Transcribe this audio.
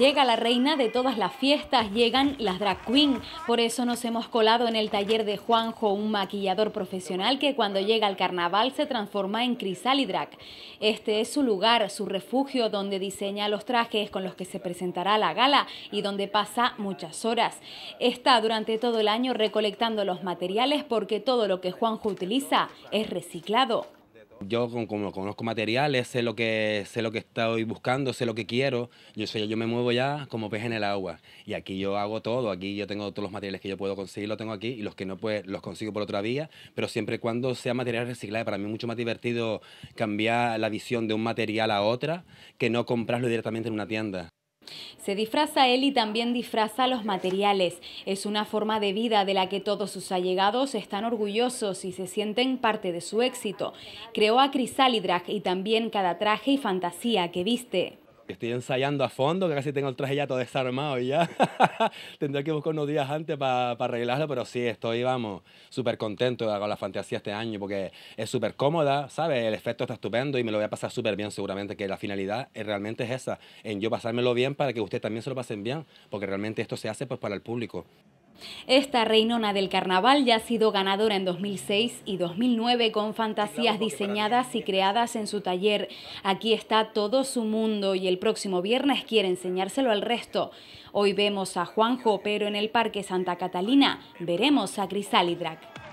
Llega la reina de todas las fiestas, llegan las drag queen. Por eso nos hemos colado en el taller de Juanjo, un maquillador profesional que cuando llega al carnaval se transforma en Drag. Este es su lugar, su refugio, donde diseña los trajes con los que se presentará la gala y donde pasa muchas horas. Está durante todo el año recolectando los materiales porque todo lo que Juanjo utiliza es reciclado. Yo como conozco materiales, sé lo que sé lo que estoy buscando, sé lo que quiero, yo soy, yo me muevo ya como pez en el agua y aquí yo hago todo, aquí yo tengo todos los materiales que yo puedo conseguir, los tengo aquí y los que no pues los consigo por otra vía, pero siempre y cuando sea material reciclado, para mí es mucho más divertido cambiar la visión de un material a otra que no comprarlo directamente en una tienda. Se disfraza él y también disfraza los materiales. Es una forma de vida de la que todos sus allegados están orgullosos y se sienten parte de su éxito. Creó a Crisalidrag y también cada traje y fantasía que viste estoy ensayando a fondo, que casi tengo el traje ya todo desarmado y ya. Tendré que buscar unos días antes para arreglarlo, pero sí, estoy, vamos, súper contento con la fantasía este año porque es súper cómoda, ¿sabes? El efecto está estupendo y me lo voy a pasar súper bien seguramente, que la finalidad eh, realmente es esa, en yo pasármelo bien para que ustedes también se lo pasen bien, porque realmente esto se hace pues para el público. Esta reinona del carnaval ya ha sido ganadora en 2006 y 2009 con fantasías diseñadas y creadas en su taller. Aquí está todo su mundo y el próximo viernes quiere enseñárselo al resto. Hoy vemos a Juanjo, pero en el Parque Santa Catalina veremos a Crisalidrac.